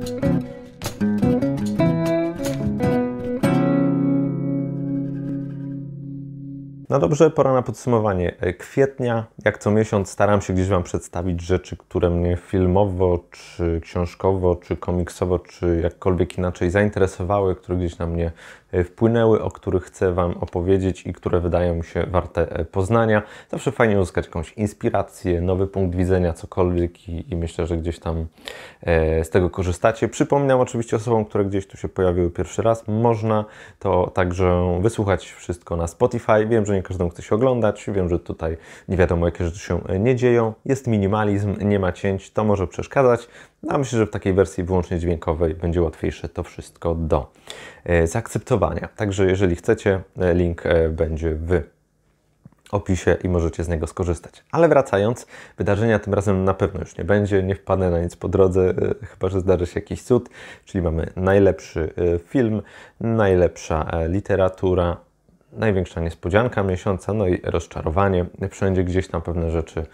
Thank you. No dobrze, pora na podsumowanie e, kwietnia. Jak co miesiąc staram się gdzieś Wam przedstawić rzeczy, które mnie filmowo, czy książkowo, czy komiksowo, czy jakkolwiek inaczej zainteresowały, które gdzieś na mnie e, wpłynęły, o których chcę Wam opowiedzieć i które wydają mi się warte e, poznania. Zawsze fajnie uzyskać jakąś inspirację, nowy punkt widzenia, cokolwiek i, i myślę, że gdzieś tam e, z tego korzystacie. Przypominam oczywiście osobom, które gdzieś tu się pojawiły pierwszy raz, można to także wysłuchać wszystko na Spotify. Wiem, że nie każdemu chce się oglądać. Wiem, że tutaj nie wiadomo, jakie rzeczy się e, nie dzieją. Jest minimalizm, nie ma cięć, to może przeszkadzać. No, a myślę, że w takiej wersji wyłącznie dźwiękowej będzie łatwiejsze to wszystko do e, zaakceptowania. Także jeżeli chcecie, e, link będzie w opisie i możecie z niego skorzystać. Ale wracając, wydarzenia tym razem na pewno już nie będzie, nie wpadnę na nic po drodze, chyba że zdarzy się jakiś cud, czyli mamy najlepszy film, najlepsza literatura, największa niespodzianka miesiąca, no i rozczarowanie. Wszędzie gdzieś tam pewne rzeczy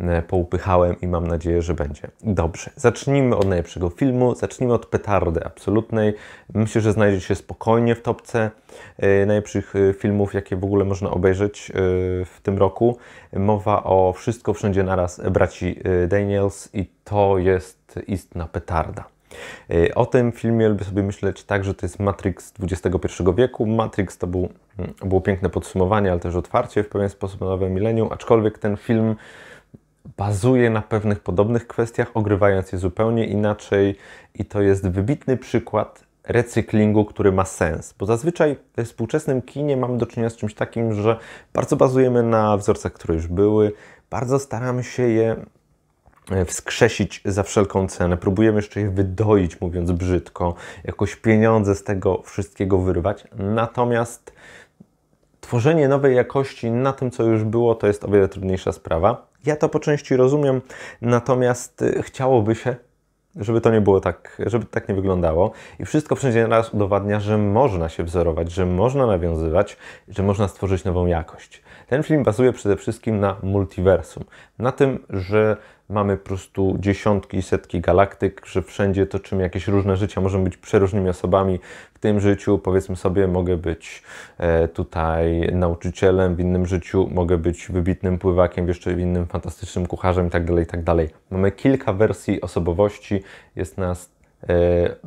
e, poupychałem i mam nadzieję, że będzie dobrze. Zacznijmy od najlepszego filmu, zacznijmy od petardy absolutnej. Myślę, że znajdzie się spokojnie w topce e, najlepszych e, filmów, jakie w ogóle można obejrzeć w tym roku. Mowa o Wszystko Wszędzie Naraz braci Daniels i to jest istna petarda. Y, o tym filmie lubię sobie myśleć tak, że to jest Matrix XXI wieku. Matrix to był, mm, było piękne podsumowanie, ale też otwarcie w pewien sposób na nowe milenium, aczkolwiek ten film bazuje na pewnych podobnych kwestiach, ogrywając je zupełnie inaczej i to jest wybitny przykład recyklingu, który ma sens. Bo zazwyczaj w współczesnym kinie mamy do czynienia z czymś takim, że bardzo bazujemy na wzorcach, które już były, bardzo staramy się je E, wskrzesić za wszelką cenę. Próbujemy jeszcze je wydoić, mówiąc brzydko, jakoś pieniądze z tego wszystkiego wyrwać. Natomiast tworzenie nowej jakości na tym, co już było, to jest o wiele trudniejsza sprawa. Ja to po części rozumiem, natomiast y, chciałoby się, żeby to nie było tak, żeby tak nie wyglądało. I wszystko wszędzie raz udowadnia, że można się wzorować, że można nawiązywać, że można stworzyć nową jakość. Ten film bazuje przede wszystkim na multiversum. Na tym, że mamy po prostu dziesiątki, setki galaktyk, że wszędzie toczymy jakieś różne życia, możemy być przeróżnymi osobami. W tym życiu, powiedzmy sobie, mogę być e, tutaj nauczycielem, w innym życiu mogę być wybitnym pływakiem, jeszcze w innym fantastycznym kucharzem itd., tak itd. Tak mamy kilka wersji osobowości, jest nas E,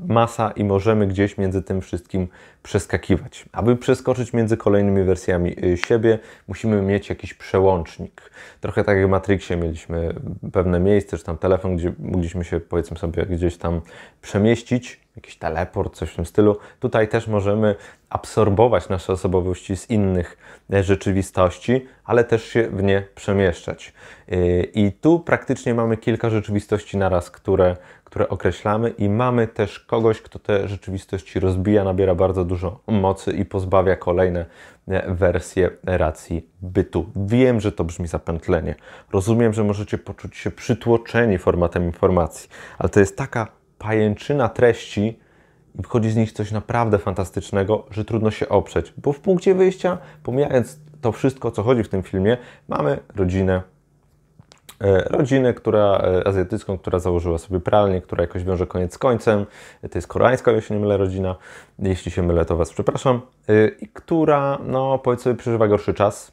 masa i możemy gdzieś między tym wszystkim przeskakiwać. Aby przeskoczyć między kolejnymi wersjami y, siebie, musimy mieć jakiś przełącznik. Trochę tak jak w Matrixie mieliśmy pewne miejsce, czy tam telefon, gdzie mogliśmy się powiedzmy sobie gdzieś tam przemieścić, jakiś teleport, coś w tym stylu. Tutaj też możemy absorbować nasze osobowości z innych e, rzeczywistości, ale też się w nie przemieszczać. E, I tu praktycznie mamy kilka rzeczywistości naraz, które, które określamy, i mamy też kogoś, kto te rzeczywistości rozbija, nabiera bardzo dużo mocy i pozbawia kolejne e, wersje racji bytu. Wiem, że to brzmi zapętlenie. Rozumiem, że możecie poczuć się przytłoczeni formatem informacji, ale to jest taka pajęczyna treści, i z nich coś naprawdę fantastycznego, że trudno się oprzeć, bo w punkcie wyjścia, pomijając to wszystko, co chodzi w tym filmie, mamy rodzinę, e, rodzinę, która e, azjatycką, która założyła sobie pralnię, która jakoś wiąże koniec z końcem. To jest koreańska, jeśli nie mylę, rodzina. Jeśli się mylę, to Was przepraszam. E, I która, no powiedzmy, przeżywa gorszy czas.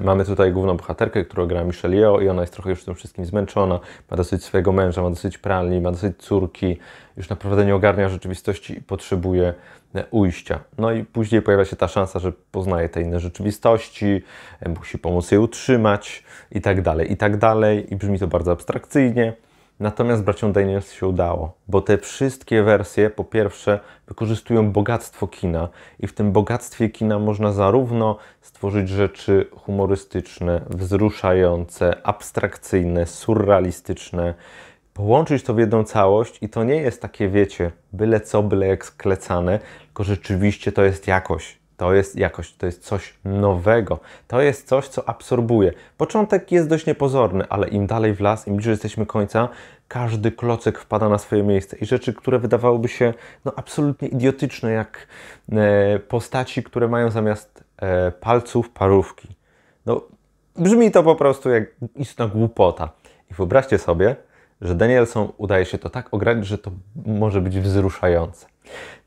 Mamy tutaj główną bohaterkę, którą gra Michelle Yeoh i ona jest trochę już tym wszystkim zmęczona, ma dosyć swojego męża, ma dosyć pralni, ma dosyć córki, już naprawdę nie ogarnia rzeczywistości i potrzebuje e, ujścia. No i później pojawia się ta szansa, że poznaje te inne rzeczywistości, e, musi pomóc je utrzymać i tak dalej, i tak dalej i brzmi to bardzo abstrakcyjnie, Natomiast braciom Daniels się udało, bo te wszystkie wersje po pierwsze wykorzystują bogactwo kina i w tym bogactwie kina można zarówno stworzyć rzeczy humorystyczne, wzruszające, abstrakcyjne, surrealistyczne, połączyć to w jedną całość i to nie jest takie, wiecie, byle co, byle jak sklecane, tylko rzeczywiście to jest jakość. To jest jakość, to jest coś nowego, to jest coś, co absorbuje. Początek jest dość niepozorny, ale im dalej w las, im bliżej jesteśmy końca, każdy klocek wpada na swoje miejsce i rzeczy, które wydawałyby się no, absolutnie idiotyczne, jak e, postaci, które mają zamiast e, palców parówki. No, brzmi to po prostu jak istna głupota. I wyobraźcie sobie, że Danielson udaje się to tak ograniczyć, że to może być wzruszające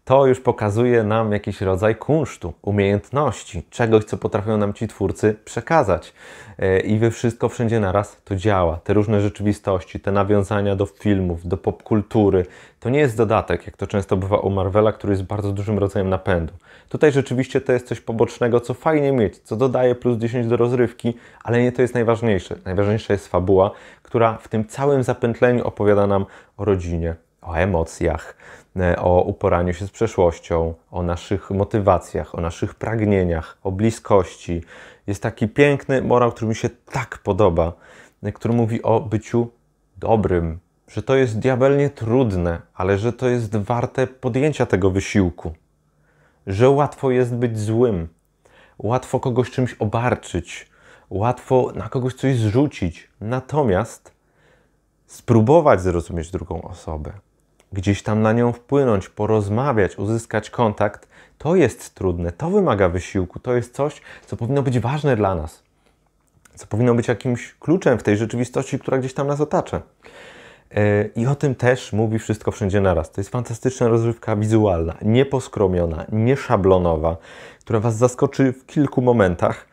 to już pokazuje nam jakiś rodzaj kunsztu, umiejętności, czegoś, co potrafią nam ci twórcy przekazać. E, I we wszystko wszędzie naraz to działa. Te różne rzeczywistości, te nawiązania do filmów, do popkultury, to nie jest dodatek, jak to często bywa u Marvela, który jest bardzo dużym rodzajem napędu. Tutaj rzeczywiście to jest coś pobocznego, co fajnie mieć, co dodaje plus 10 do rozrywki, ale nie to jest najważniejsze. Najważniejsza jest fabuła, która w tym całym zapętleniu opowiada nam o rodzinie, o emocjach, E, o uporaniu się z przeszłością, o naszych motywacjach, o naszych pragnieniach, o bliskości. Jest taki piękny morał, który mi się tak podoba, e, który mówi o byciu dobrym, że to jest diabelnie trudne, ale że to jest warte podjęcia tego wysiłku, że łatwo jest być złym, łatwo kogoś czymś obarczyć, łatwo na kogoś coś zrzucić. Natomiast spróbować zrozumieć drugą osobę, gdzieś tam na nią wpłynąć, porozmawiać, uzyskać kontakt, to jest trudne, to wymaga wysiłku, to jest coś, co powinno być ważne dla nas, co powinno być jakimś kluczem w tej rzeczywistości, która gdzieś tam nas otacza. E, I o tym też mówi Wszystko Wszędzie Naraz. To jest fantastyczna rozrywka wizualna, nieposkromiona, nieszablonowa, która Was zaskoczy w kilku momentach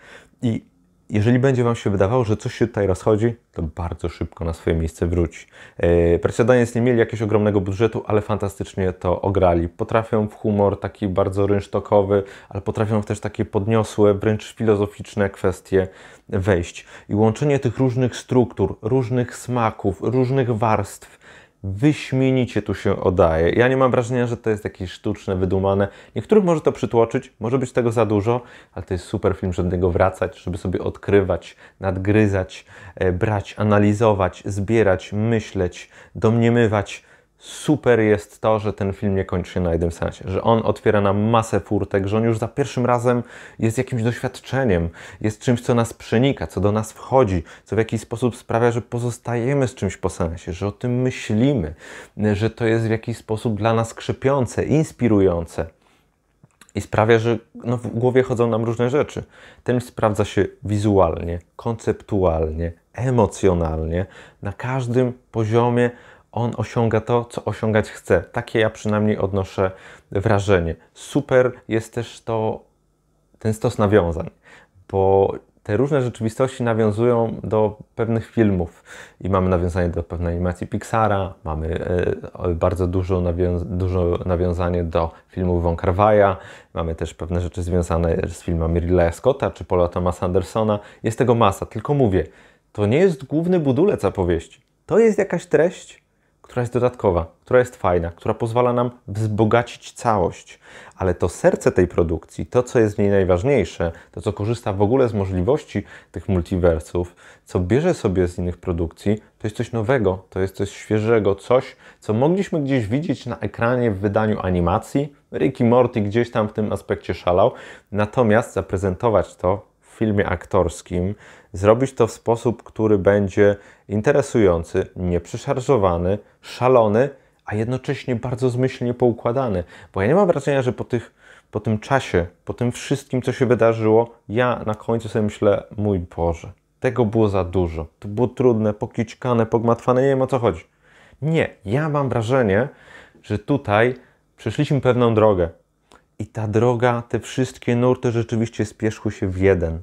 i jeżeli będzie Wam się wydawało, że coś się tutaj rozchodzi, to bardzo szybko na swoje miejsce wróci. Yy, Perseidonians nie mieli jakiegoś ogromnego budżetu, ale fantastycznie to ograli. Potrafią w humor taki bardzo rynsztokowy, ale potrafią w też takie podniosłe, wręcz filozoficzne kwestie wejść. I łączenie tych różnych struktur, różnych smaków, różnych warstw wyśmienicie tu się oddaje. Ja nie mam wrażenia, że to jest jakieś sztuczne, wydumane. Niektórych może to przytłoczyć, może być tego za dużo, ale to jest super film, żeby do niego wracać, żeby sobie odkrywać, nadgryzać, e, brać, analizować, zbierać, myśleć, domniemywać super jest to, że ten film nie kończy się na jednym sensie, że on otwiera nam masę furtek, że on już za pierwszym razem jest jakimś doświadczeniem, jest czymś, co nas przenika, co do nas wchodzi, co w jakiś sposób sprawia, że pozostajemy z czymś po sensie, że o tym myślimy, że to jest w jakiś sposób dla nas krzepiące, inspirujące. I sprawia, że no, w głowie chodzą nam różne rzeczy. Ten sprawdza się wizualnie, konceptualnie, emocjonalnie, na każdym poziomie on osiąga to, co osiągać chce. Takie ja przynajmniej odnoszę wrażenie. Super jest też to, ten stos nawiązań, bo te różne rzeczywistości nawiązują do pewnych filmów. I mamy nawiązanie do pewnej animacji Pixara, mamy y, bardzo dużo, nawiąz dużo nawiązanie do filmów Von Carvaja, mamy też pewne rzeczy związane z filmami Ridleya Scotta czy Paula Thomasa Andersona. Jest tego masa, tylko mówię, to nie jest główny budulec opowieści. To jest jakaś treść, która jest dodatkowa, która jest fajna, która pozwala nam wzbogacić całość. Ale to serce tej produkcji, to co jest w niej najważniejsze, to co korzysta w ogóle z możliwości tych multiversów, co bierze sobie z innych produkcji, to jest coś nowego, to jest coś świeżego, coś, co mogliśmy gdzieś widzieć na ekranie w wydaniu animacji. Ricky Morty gdzieś tam w tym aspekcie szalał, natomiast zaprezentować to filmie aktorskim, zrobić to w sposób, który będzie interesujący, nieprzyszarżowany, szalony, a jednocześnie bardzo zmyślnie poukładany. Bo ja nie mam wrażenia, że po, tych, po tym czasie, po tym wszystkim, co się wydarzyło, ja na końcu sobie myślę, mój Boże, tego było za dużo. To było trudne, pokiczkane, pogmatwane, nie wiem o co chodzi. Nie, ja mam wrażenie, że tutaj przeszliśmy pewną drogę. I ta droga, te wszystkie nurty rzeczywiście spieszły się w jeden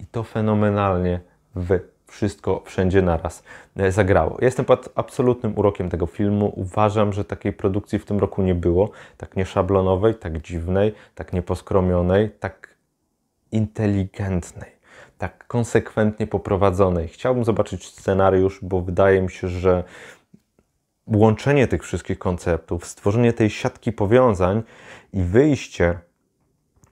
i to fenomenalnie w wszystko wszędzie naraz e, zagrało. Ja jestem pod absolutnym urokiem tego filmu. Uważam, że takiej produkcji w tym roku nie było. Tak nieszablonowej, tak dziwnej, tak nieposkromionej, tak inteligentnej, tak konsekwentnie poprowadzonej. Chciałbym zobaczyć scenariusz, bo wydaje mi się, że łączenie tych wszystkich konceptów, stworzenie tej siatki powiązań i wyjście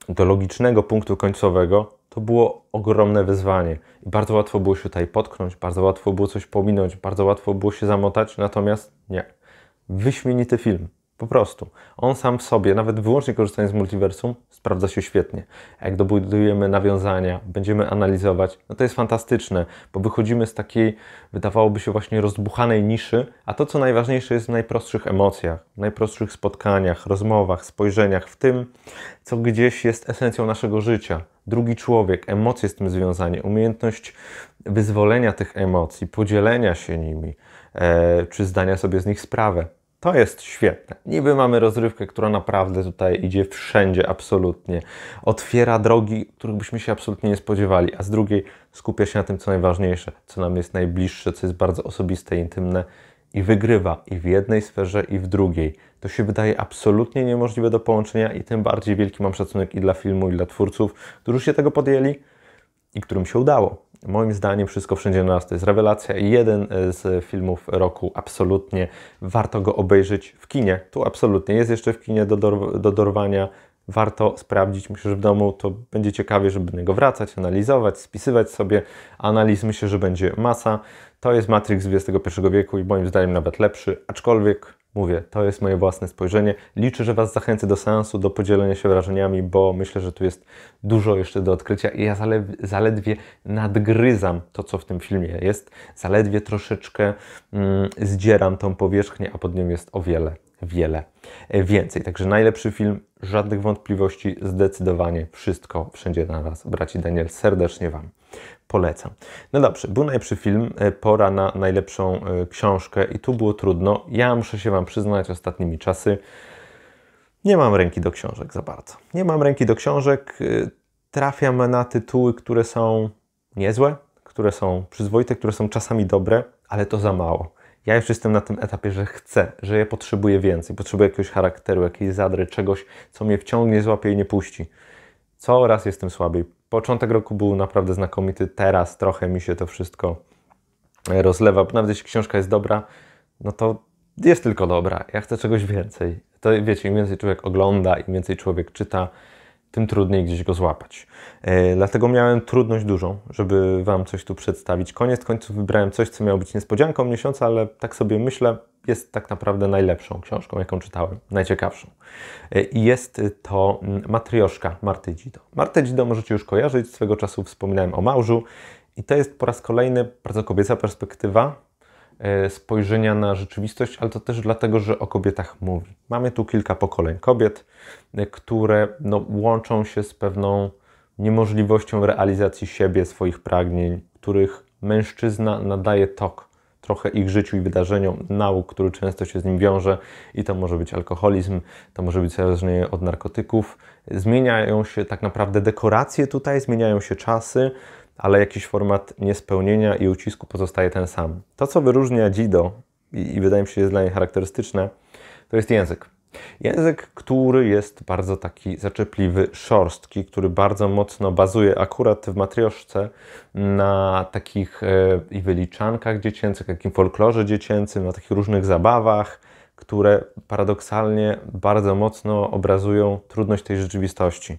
do logicznego punktu końcowego to było ogromne wyzwanie. I bardzo łatwo było się tutaj potknąć, bardzo łatwo było coś pominąć, bardzo łatwo było się zamotać, natomiast nie. Wyśmienity film. Po prostu. On sam w sobie, nawet wyłącznie korzystając z multiversum, sprawdza się świetnie. Jak dobudujemy nawiązania, będziemy analizować, no to jest fantastyczne, bo wychodzimy z takiej, wydawałoby się właśnie rozbuchanej niszy, a to co najważniejsze jest w najprostszych emocjach, w najprostszych spotkaniach, rozmowach, spojrzeniach, w tym, co gdzieś jest esencją naszego życia. Drugi człowiek, emocje z tym związane, umiejętność wyzwolenia tych emocji, podzielenia się nimi, e, czy zdania sobie z nich sprawę. To jest świetne. Niby mamy rozrywkę, która naprawdę tutaj idzie wszędzie absolutnie. Otwiera drogi, których byśmy się absolutnie nie spodziewali, a z drugiej skupia się na tym, co najważniejsze, co nam jest najbliższe, co jest bardzo osobiste intymne i wygrywa i w jednej sferze, i w drugiej. To się wydaje absolutnie niemożliwe do połączenia i tym bardziej wielki mam szacunek i dla filmu, i dla twórców, którzy się tego podjęli i którym się udało. Moim zdaniem wszystko wszędzie na nas to jest rewelacja. Jeden e, z filmów roku absolutnie warto go obejrzeć w kinie. Tu absolutnie jest jeszcze w kinie do, dor do dorwania. Warto sprawdzić. Myślę, że w domu to będzie ciekawie, żeby do niego wracać, analizować, spisywać sobie. Analiz myślę, że będzie masa. To jest Matrix XXI wieku i moim zdaniem nawet lepszy, aczkolwiek Mówię, to jest moje własne spojrzenie. Liczę, że Was zachęcę do seansu, do podzielenia się wrażeniami, bo myślę, że tu jest dużo jeszcze do odkrycia i ja zaledwie nadgryzam to, co w tym filmie jest. Zaledwie troszeczkę mm, zdzieram tą powierzchnię, a pod nią jest o wiele wiele e, więcej. Także najlepszy film, żadnych wątpliwości, zdecydowanie wszystko wszędzie na raz. Braci Daniel, serdecznie Wam polecam. No dobrze, był najlepszy film, e, pora na najlepszą e, książkę i tu było trudno. Ja muszę się Wam przyznać, ostatnimi czasy nie mam ręki do książek za bardzo. Nie mam ręki do książek, trafiam na tytuły, które są niezłe, które są przyzwoite, które są czasami dobre, ale to za mało. Ja już jestem na tym etapie, że chcę, że ja potrzebuję więcej, potrzebuję jakiegoś charakteru, jakiejś zadry, czegoś, co mnie wciągnie, złapie i nie puści. Coraz jestem słabiej. Początek roku był naprawdę znakomity, teraz trochę mi się to wszystko rozlewa, bo nawet jeśli książka jest dobra, no to jest tylko dobra. Ja chcę czegoś więcej. To wiecie, im więcej człowiek ogląda, im więcej człowiek czyta, tym trudniej gdzieś go złapać. E, dlatego miałem trudność dużą, żeby Wam coś tu przedstawić. Koniec końców wybrałem coś, co miało być niespodzianką miesiąca, ale tak sobie myślę, jest tak naprawdę najlepszą książką, jaką czytałem, najciekawszą. E, I jest to mm, Matrioszka Marty Dzido. Martę Dzido możecie już kojarzyć, swego czasu wspominałem o małżu i to jest po raz kolejny bardzo kobieca perspektywa, E, spojrzenia na rzeczywistość, ale to też dlatego, że o kobietach mówi. Mamy tu kilka pokoleń kobiet, e, które no, łączą się z pewną niemożliwością realizacji siebie, swoich pragnień, których mężczyzna nadaje tok trochę ich życiu i wydarzeniom, nauk, który często się z nim wiąże, i to może być alkoholizm, to może być zależnie od narkotyków. Zmieniają się tak naprawdę dekoracje tutaj, zmieniają się czasy, ale jakiś format niespełnienia i ucisku pozostaje ten sam. To, co wyróżnia Dido i, i wydaje mi się jest dla niej charakterystyczne, to jest język. Język, który jest bardzo taki zaczepliwy, szorstki, który bardzo mocno bazuje akurat w matrioszce na takich e, i e, wyliczankach dziecięcych, jakim folklorze dziecięcym, na takich różnych zabawach, które paradoksalnie bardzo mocno obrazują trudność tej rzeczywistości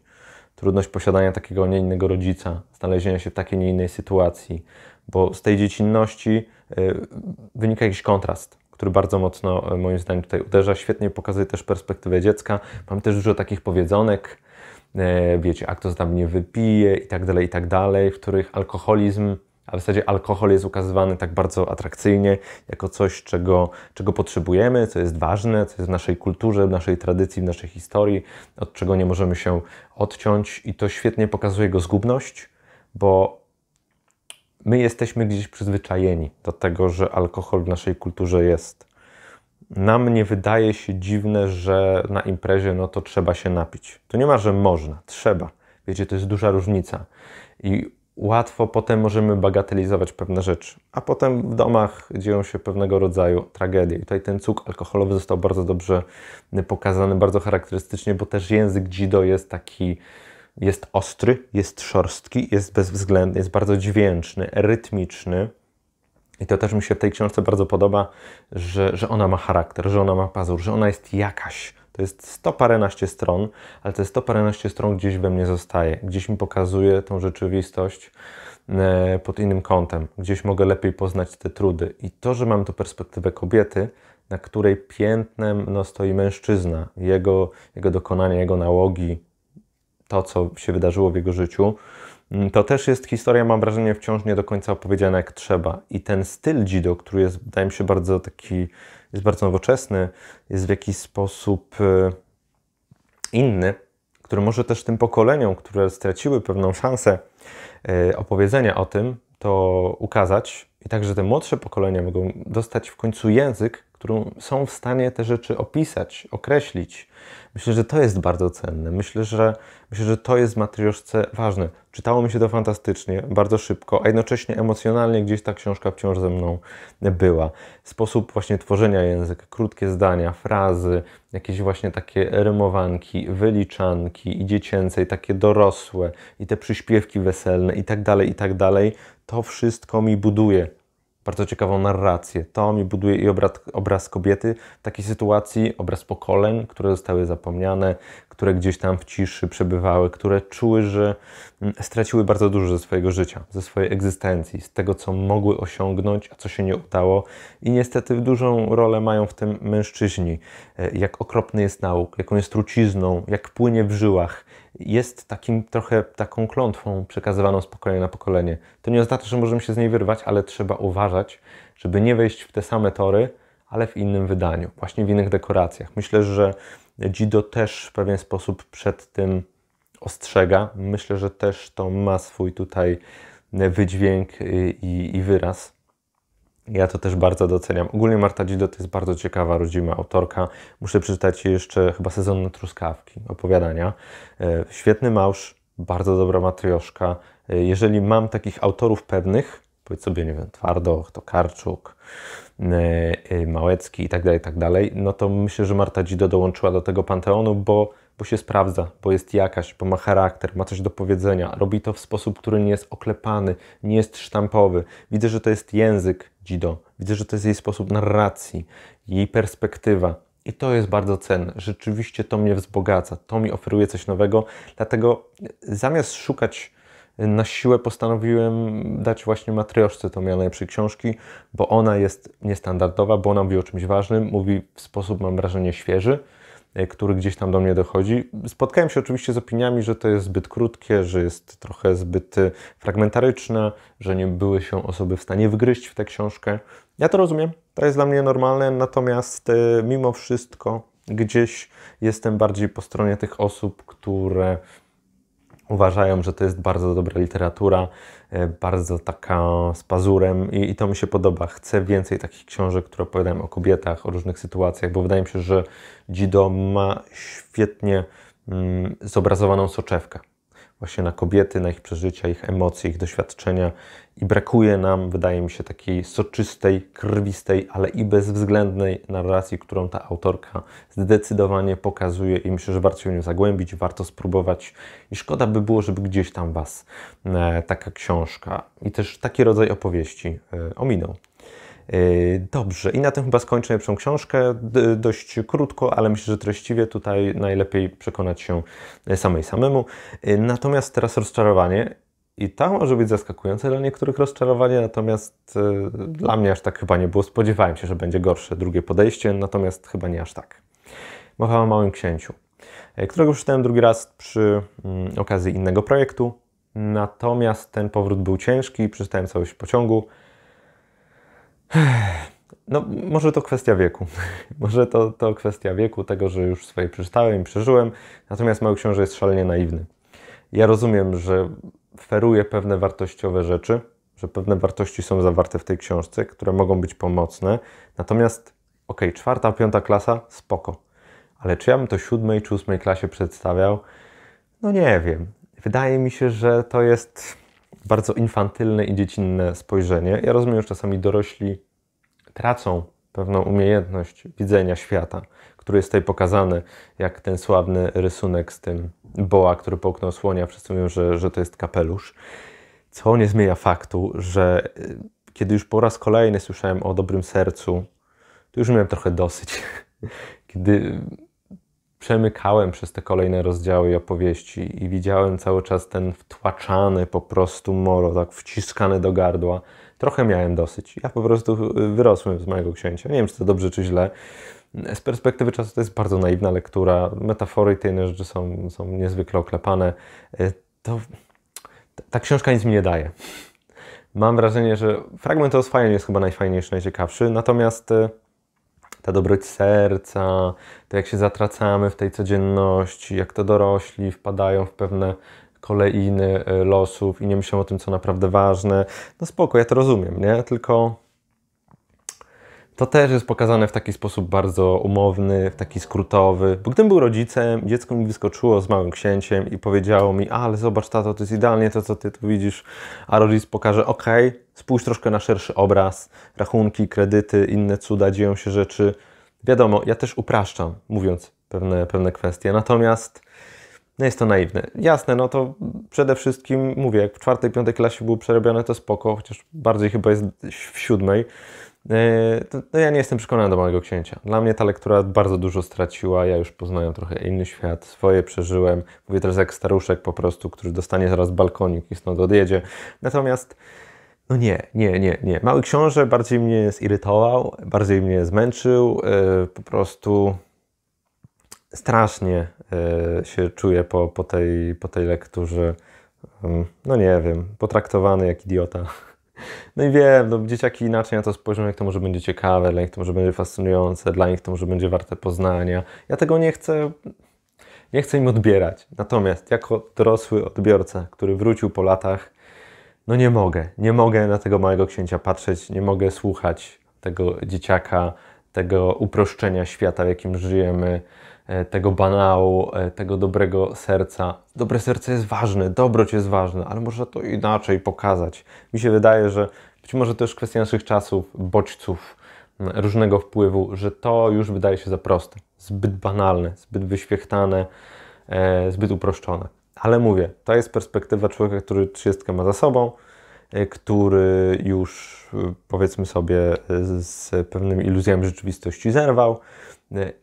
trudność posiadania takiego, nie innego rodzica, znalezienia się w takiej, nie innej sytuacji, bo z tej dziecinności y, wynika jakiś kontrast, który bardzo mocno y, moim zdaniem tutaj uderza. Świetnie pokazuje też perspektywę dziecka. Mam też dużo takich powiedzonek, y, wiecie, a kto z tam nie wypije i tak dalej, i tak dalej, w których alkoholizm a w zasadzie alkohol jest ukazywany tak bardzo atrakcyjnie, jako coś, czego, czego potrzebujemy, co jest ważne, co jest w naszej kulturze, w naszej tradycji, w naszej historii, od czego nie możemy się odciąć. I to świetnie pokazuje jego zgubność, bo my jesteśmy gdzieś przyzwyczajeni do tego, że alkohol w naszej kulturze jest. Nam nie wydaje się dziwne, że na imprezie no to trzeba się napić. To nie ma, że można, trzeba. Wiecie, to jest duża różnica. I łatwo potem możemy bagatelizować pewne rzeczy, a potem w domach dzieją się pewnego rodzaju tragedie. I tutaj ten cuk alkoholowy został bardzo dobrze y, pokazany, bardzo charakterystycznie, bo też język Jido jest taki, jest ostry, jest szorstki, jest bezwzględny, jest bardzo dźwięczny, rytmiczny. I to też mi się w tej książce bardzo podoba, że, że ona ma charakter, że ona ma pazur, że ona jest jakaś to jest sto paręnaście stron, ale te sto paręnaście stron gdzieś we mnie zostaje, gdzieś mi pokazuje tą rzeczywistość e, pod innym kątem, gdzieś mogę lepiej poznać te trudy. I to, że mam tu perspektywę kobiety, na której piętnem no, stoi mężczyzna, jego, jego dokonania, jego nałogi, to, co się wydarzyło w jego życiu, mm, to też jest historia, mam wrażenie, wciąż nie do końca opowiedziana jak trzeba. I ten styl Dzido, który jest, wydaje mi się, bardzo taki jest bardzo nowoczesny, jest w jakiś sposób e, inny, który może też tym pokoleniom, które straciły pewną szansę e, opowiedzenia o tym, to ukazać i także te młodsze pokolenia mogą dostać w końcu język, którą są w stanie te rzeczy opisać, określić. Myślę, że to jest bardzo cenne. Myślę, że, myślę, że to jest w Matrioszce ważne. Czytało mi się to fantastycznie, bardzo szybko, a jednocześnie emocjonalnie gdzieś ta książka wciąż ze mną była. Sposób właśnie tworzenia języka, krótkie zdania, frazy, jakieś właśnie takie rymowanki, wyliczanki i dziecięce, i takie dorosłe, i te przyśpiewki weselne, i tak dalej, i tak dalej. To wszystko mi buduje bardzo ciekawą narrację. To mi buduje i obraz, obraz kobiety w takiej sytuacji, obraz pokoleń, które zostały zapomniane, które gdzieś tam w ciszy przebywały, które czuły, że mm, straciły bardzo dużo ze swojego życia, ze swojej egzystencji, z tego, co mogły osiągnąć, a co się nie udało. I niestety dużą rolę mają w tym mężczyźni. E, jak okropny jest nauk, jaką jest trucizną, jak płynie w żyłach. Jest takim trochę taką klątwą przekazywaną z pokolenia na pokolenie. To nie oznacza, że możemy się z niej wyrwać, ale trzeba uważać, żeby nie wejść w te same tory, ale w innym wydaniu, właśnie w innych dekoracjach. Myślę, że Gido też w pewien sposób przed tym ostrzega. Myślę, że też to ma swój tutaj wydźwięk i, i wyraz. Ja to też bardzo doceniam. Ogólnie Marta Gido to jest bardzo ciekawa, rodzima autorka. Muszę przeczytać jeszcze chyba sezonne truskawki, opowiadania. E, świetny małż, bardzo dobra matrioszka. E, jeżeli mam takich autorów pewnych, powiedz sobie, nie wiem, Twardoch, Karczuk. E, e, Małecki i tak dalej, tak dalej, no to myślę, że Marta Dzido dołączyła do tego panteonu, bo, bo się sprawdza, bo jest jakaś, bo ma charakter, ma coś do powiedzenia, robi to w sposób, który nie jest oklepany, nie jest sztampowy. Widzę, że to jest język Dzido, widzę, że to jest jej sposób narracji, jej perspektywa. I to jest bardzo cenne. Rzeczywiście to mnie wzbogaca, to mi oferuje coś nowego. Dlatego e, zamiast szukać na siłę postanowiłem dać właśnie matrioszce to moją najlepszej książki, bo ona jest niestandardowa, bo ona mówi o czymś ważnym, mówi w sposób, mam wrażenie, świeży, e, który gdzieś tam do mnie dochodzi. Spotkałem się oczywiście z opiniami, że to jest zbyt krótkie, że jest trochę zbyt e, fragmentaryczne, że nie były się osoby w stanie wygryźć w tę książkę. Ja to rozumiem, to jest dla mnie normalne, natomiast e, mimo wszystko gdzieś jestem bardziej po stronie tych osób, które uważają, że to jest bardzo dobra literatura, e, bardzo taka z pazurem i, i, to mi się podoba. Chcę więcej takich książek, które opowiadają o kobietach, o różnych sytuacjach, bo wydaje mi się, że Dido ma świetnie mm, zobrazowaną soczewkę. Właśnie na kobiety, na ich przeżycia, ich emocje, ich doświadczenia i brakuje nam, wydaje mi się, takiej soczystej, krwistej, ale i bezwzględnej narracji, którą ta autorka zdecydowanie pokazuje i myślę, że warto się w nią zagłębić, warto spróbować i szkoda by było, żeby gdzieś tam Was e, taka książka i też taki rodzaj opowieści e, ominął. E, dobrze, i na tym chyba skończę pierwszą książkę. Dość krótko, ale myślę, że treściwie tutaj najlepiej przekonać się samej samemu. Natomiast teraz rozczarowanie i ta może być zaskakujące dla niektórych rozczarowanie, natomiast y, dla mnie aż tak chyba nie było. Spodziewałem się, że będzie gorsze drugie podejście, natomiast chyba nie aż tak. Mowa o Małym Księciu, y, którego przeczytałem drugi raz przy mm, okazji innego projektu. Natomiast ten powrót był ciężki, przeczytałem całość pociągu. No, może to kwestia wieku. może to, to kwestia wieku, tego, że już swoje przeczytałem i przeżyłem. Natomiast Mały Książę jest szalenie naiwny. Ja rozumiem, że feruje pewne wartościowe rzeczy, że pewne wartości są zawarte w tej książce, które mogą być pomocne. Natomiast, ok, czwarta, piąta klasa, spoko. Ale czy ja bym to siódmej czy ósmej klasie przedstawiał? No nie wiem. Wydaje mi się, że to jest bardzo infantylne i dziecinne spojrzenie. Ja rozumiem, że czasami dorośli tracą pewną umiejętność widzenia świata, który jest tutaj pokazany, jak ten sławny rysunek z tym boa, który połknął słonia, wszyscy mówią, że, że to jest kapelusz. Co nie zmienia faktu, że y, kiedy już po raz kolejny słyszałem o dobrym sercu, to już miałem trochę dosyć. Kiedy przemykałem przez te kolejne rozdziały i opowieści i widziałem cały czas ten wtłaczany po prostu moro, tak wciskany do gardła, trochę miałem dosyć. Ja po prostu y, wyrosłem z mojego księcia. Nie wiem, czy to dobrze, czy źle. Z perspektywy czasu to jest bardzo naiwna lektura. Metafory i te inne rzeczy są, są niezwykle oklepane. Y, to, ta książka nic mi nie daje. Mam wrażenie, że fragment oswajania jest chyba najfajniejszy, najciekawszy, natomiast y, ta dobroć serca, to jak się zatracamy w tej codzienności, jak to dorośli wpadają w pewne kolejny y, losów i nie myślą o tym, co naprawdę ważne. No spoko, ja to rozumiem, nie? Tylko to też jest pokazane w taki sposób bardzo umowny, w taki skrótowy. Bo gdybym był rodzicem, dziecko mi wyskoczyło z małym księciem i powiedziało mi, ale zobacz tato, to jest idealnie to, co ty tu widzisz. A rodzic pokaże, ok, spójrz troszkę na szerszy obraz, rachunki, kredyty, inne cuda, dzieją się rzeczy. Wiadomo, ja też upraszczam, mówiąc pewne, pewne kwestie. Natomiast no jest to naiwne. Jasne, no to przede wszystkim, mówię, jak w czwartej, piątej klasie było przerobione, to spoko, chociaż bardziej chyba jest w siódmej. E, to, to ja nie jestem przekonany do Małego Księcia. Dla mnie ta lektura bardzo dużo straciła. Ja już poznałem trochę inny świat, swoje przeżyłem. Mówię teraz jak staruszek po prostu, który dostanie zaraz balkonik i stąd odjedzie. Natomiast no nie, nie, nie, nie. Mały Książę bardziej mnie zirytował, bardziej mnie zmęczył. E, po prostu strasznie e, się czuję po, po, tej, po tej lekturze. Mm, no nie wiem, potraktowany jak idiota. No i wiem, no, dzieciaki inaczej na to spojrzą, jak to może będzie ciekawe, dla nich to może będzie fascynujące, dla nich to może będzie warte poznania. Ja tego nie chcę, nie chcę im odbierać. Natomiast jako dorosły odbiorca, który wrócił po latach, no nie mogę, nie mogę na tego małego księcia patrzeć, nie mogę słuchać tego dzieciaka, tego uproszczenia świata, w jakim żyjemy. E, tego banału, e, tego dobrego serca. Dobre serce jest ważne, dobroć jest ważne, ale można to inaczej pokazać. Mi się wydaje, że być może to już kwestia naszych czasów, bodźców, różnego wpływu, że to już wydaje się za proste, zbyt banalne, zbyt wyświechtane, e, zbyt uproszczone. Ale mówię, to jest perspektywa człowieka, który trzydziestkę ma za sobą E, który już e, powiedzmy sobie e, z pewnymi iluzjami rzeczywistości zerwał.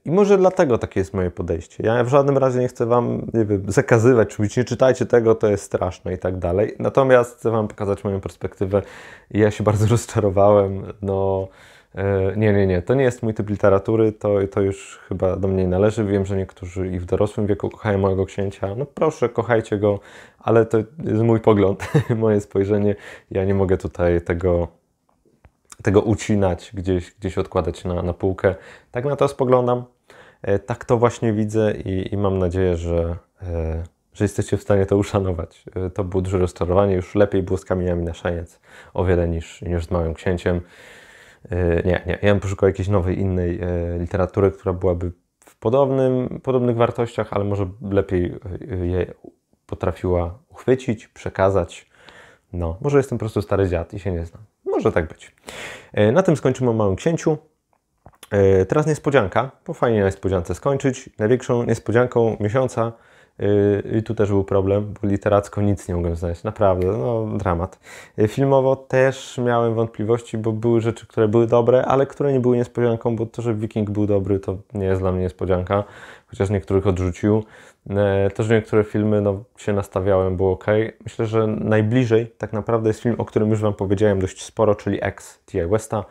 I może dlatego takie jest moje podejście. Ja w żadnym razie nie chcę Wam nie wiem, zakazywać, czy mówić, nie czytajcie tego, to jest straszne i tak dalej. Natomiast chcę Wam pokazać moją perspektywę. Ja się bardzo rozczarowałem. No, E, nie, nie, nie. To nie jest mój typ literatury, to, to już chyba do mnie należy. Wiem, że niektórzy i w dorosłym wieku kochają mojego księcia. No proszę, kochajcie go, ale to jest mój pogląd, moje spojrzenie. Ja nie mogę tutaj tego, tego ucinać, gdzieś, gdzieś odkładać na, na półkę. Tak na to spoglądam, e, tak to właśnie widzę i, i mam nadzieję, że, e, że jesteście w stanie to uszanować. To było duże rozczarowanie. Już lepiej było z kamieniami na szaniec o wiele niż, niż z małym księciem. E, nie, nie. Ja bym poszukał jakiejś nowej, innej e, literatury, która byłaby w podobnym, podobnych wartościach, ale może lepiej e, je potrafiła uchwycić, przekazać. No, może jestem po prostu stary dziad i się nie znam. Może tak być. Na tym skończymy o Małym Księciu. Teraz niespodzianka, bo fajnie na niespodziance skończyć. Największą niespodzianką miesiąca Y, I tu też był problem, bo literacko nic nie mogłem znaleźć. Naprawdę, no dramat. Y, filmowo też miałem wątpliwości, bo były rzeczy, które były dobre, ale które nie były niespodzianką, bo to, że Wiking był dobry, to nie jest dla mnie niespodzianka, chociaż niektórych odrzucił. Y, to, że niektóre filmy no, się nastawiałem, było ok. Myślę, że najbliżej tak naprawdę jest film, o którym już Wam powiedziałem dość sporo, czyli X T.I. Westa.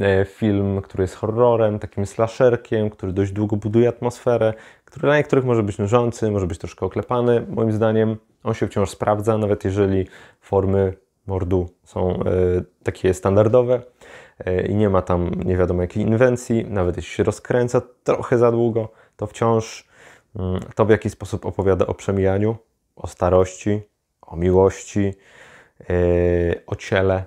E, film, który jest horrorem, takim slasherkiem, który dość długo buduje atmosferę, który dla niektórych może być nużący, może być troszkę oklepany. Moim zdaniem on się wciąż sprawdza, nawet jeżeli formy mordu są e, takie standardowe e, i nie ma tam nie wiadomo jakiej inwencji, nawet jeśli się rozkręca trochę za długo, to wciąż mm, to w jakiś sposób opowiada o przemijaniu, o starości, o miłości, o ciele,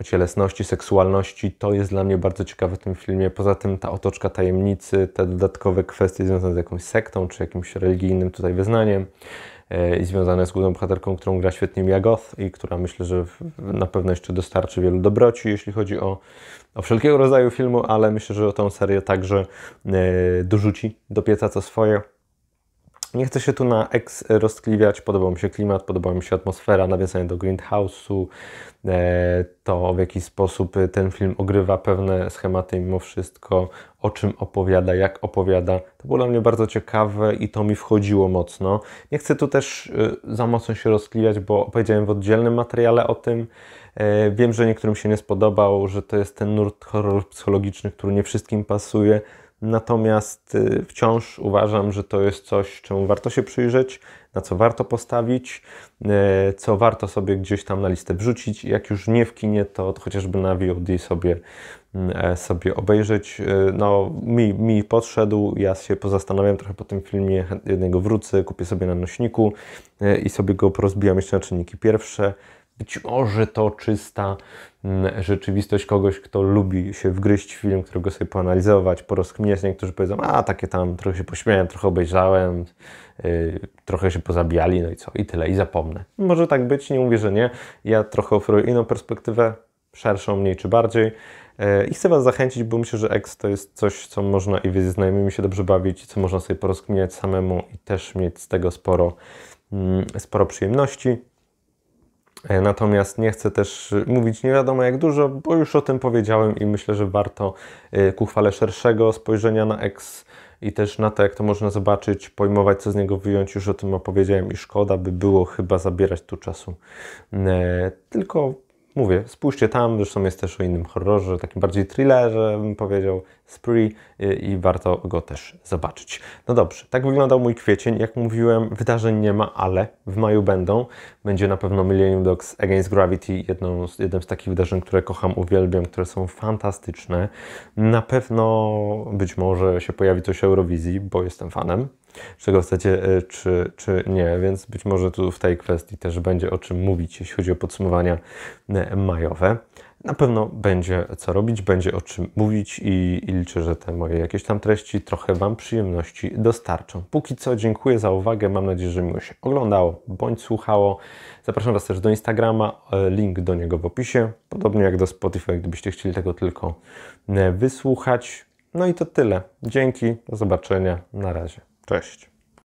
o cielesności, seksualności. To jest dla mnie bardzo ciekawe w tym filmie. Poza tym ta otoczka tajemnicy, te dodatkowe kwestie związane z jakąś sektą czy jakimś religijnym tutaj wyznaniem e, i związane z główną bohaterką, którą gra świetnie Jagoth i która myślę, że na pewno jeszcze dostarczy wielu dobroci, jeśli chodzi o, o wszelkiego rodzaju filmu, ale myślę, że o tą serię także e, dorzuci do pieca co swoje. Nie chcę się tu na X rozkliwiać, podobał mi się klimat, podobała mi się atmosfera, nawiązanie do greenhouseu, e, to w jaki sposób ten film ogrywa pewne schematy mimo wszystko, o czym opowiada, jak opowiada. To było dla mnie bardzo ciekawe i to mi wchodziło mocno. Nie chcę tu też e, za mocno się rozkliwiać, bo opowiedziałem w oddzielnym materiale o tym. E, wiem, że niektórym się nie spodobał, że to jest ten nurt horror psychologiczny, który nie wszystkim pasuje. Natomiast y, wciąż uważam, że to jest coś, czemu warto się przyjrzeć, na co warto postawić, y, co warto sobie gdzieś tam na listę wrzucić. Jak już nie w kinie, to, chociażby na VOD sobie, mm, e, sobie obejrzeć. Y, no, mi, mi podszedł, ja się pozastanawiam trochę po tym filmie, jednego wrócę, kupię sobie na nośniku i sobie go porozbijam jeszcze na czynniki pierwsze. Być może to czysta mm, rzeczywistość kogoś, kto lubi się wgryźć w film, którego sobie poanalizować, porozkminiać. Niektórzy powiedzą, a takie tam, trochę się pośmiałem, trochę obejrzałem, yy, trochę się pozabijali, no i co, i tyle, i zapomnę. Może tak być, nie mówię, że nie. Ja trochę oferuję inną perspektywę, szerszą, mniej czy bardziej. Y, I chcę Was zachęcić, bo myślę, że X to jest coś, co można i ze znajomymi się dobrze bawić, co można sobie porozkminiać samemu i też mieć z tego sporo, mm, sporo przyjemności. E, natomiast nie chcę też y, mówić nie wiadomo jak dużo, bo już o tym powiedziałem i myślę, że warto y, ku chwale szerszego spojrzenia na X i też na to, jak to można zobaczyć, pojmować, co z niego wyjąć, już o tym opowiedziałem i szkoda by było chyba zabierać tu czasu. E, tylko mówię, spójrzcie tam, zresztą jest też o innym horrorze, takim bardziej thrillerze, bym powiedział, spree y, i, warto go też zobaczyć. No dobrze, tak wyglądał mój kwiecień. Jak mówiłem, wydarzeń nie ma, ale w maju będą. Będzie na pewno Millennium Dogs Against Gravity, jedną z, jednym z takich wydarzeń, które kocham, uwielbiam, które są fantastyczne. Na pewno być może się pojawi coś o Eurowizji, bo jestem fanem czego chcecie, e, czy, czy nie, więc być może tu w tej kwestii też będzie o czym mówić, jeśli chodzi o podsumowania e, majowe. Na pewno będzie co robić, będzie o czym mówić i, i liczę, że te moje jakieś tam treści trochę Wam przyjemności dostarczą. Póki co dziękuję za uwagę, mam nadzieję, że miło się oglądało bądź słuchało. Zapraszam Was też do Instagrama, e, link do niego w opisie, podobnie jak do Spotify, gdybyście chcieli tego tylko wysłuchać. No i to tyle. Dzięki, do zobaczenia, na razie. Cześć.